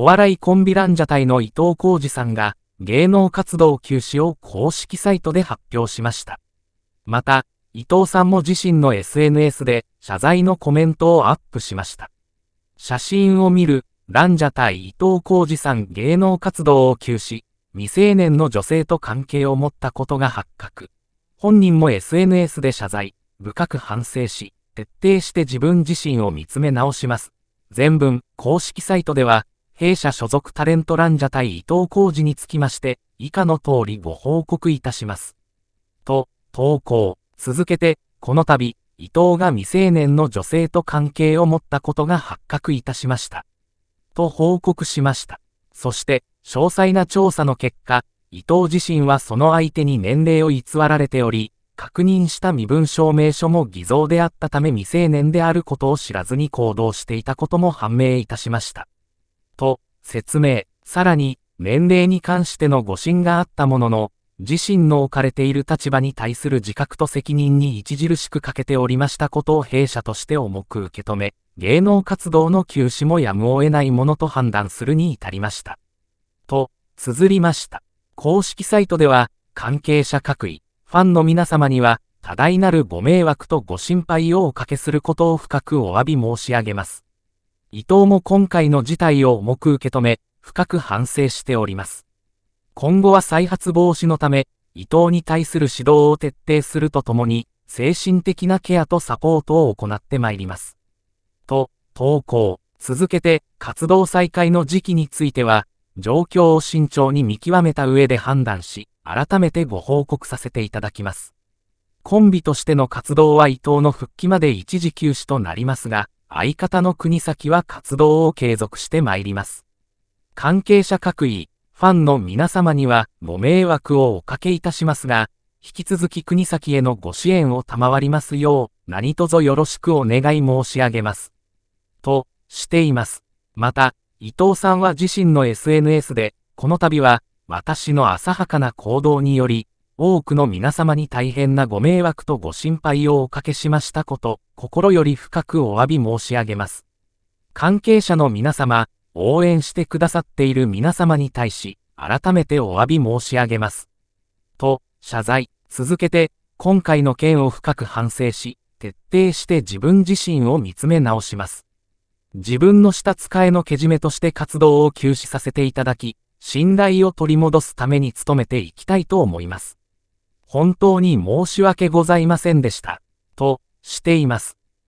お笑いコンビランジャタイの伊藤浩二さんが、芸能活動休止を公式サイトで発表しました。また、伊藤さんも自身の SNS で謝罪のコメントをアップしました。写真を見る、ランジャタイ伊藤浩二さん芸能活動を休止、未成年の女性と関係を持ったことが発覚。本人も SNS で謝罪、深く反省し、徹底して自分自身を見つめ直します。全文、公式サイトでは、弊社所属タレントランジャ対伊藤浩二につきまして、以下の通りご報告いたします。と、投稿。続けて、この度、伊藤が未成年の女性と関係を持ったことが発覚いたしました。と報告しました。そして、詳細な調査の結果、伊藤自身はその相手に年齢を偽られており、確認した身分証明書も偽造であったため未成年であることを知らずに行動していたことも判明いたしました。と説明、さらに年齢に関しての誤信があったものの、自身の置かれている立場に対する自覚と責任に著しく欠けておりましたことを弊社として重く受け止め、芸能活動の休止もやむを得ないものと判断するに至りました。と、綴りました。公式サイトでは、関係者各位、ファンの皆様には、多大なるご迷惑とご心配をおかけすることを深くお詫び申し上げます。伊藤も今回の事態を重く受け止め、深く反省しております。今後は再発防止のため、伊藤に対する指導を徹底するとともに、精神的なケアとサポートを行ってまいります。と、投稿。続けて、活動再開の時期については、状況を慎重に見極めた上で判断し、改めてご報告させていただきます。コンビとしての活動は伊藤の復帰まで一時休止となりますが、相方の国崎は活動を継続してまいります。関係者各位、ファンの皆様にはご迷惑をおかけいたしますが、引き続き国崎へのご支援を賜りますよう、何卒よろしくお願い申し上げます。と、しています。また、伊藤さんは自身の SNS で、この度は、私の浅はかな行動により、多くの皆様に大変なご迷惑とご心配をおかけしましたこと、心より深くお詫び申し上げます。関係者の皆様、応援してくださっている皆様に対し、改めてお詫び申し上げます。と、謝罪、続けて、今回の件を深く反省し、徹底して自分自身を見つめ直します。自分の下使えのけじめとして活動を休止させていただき、信頼を取り戻すために努めていきたいと思います。本当に申し訳ございませんでした、としています。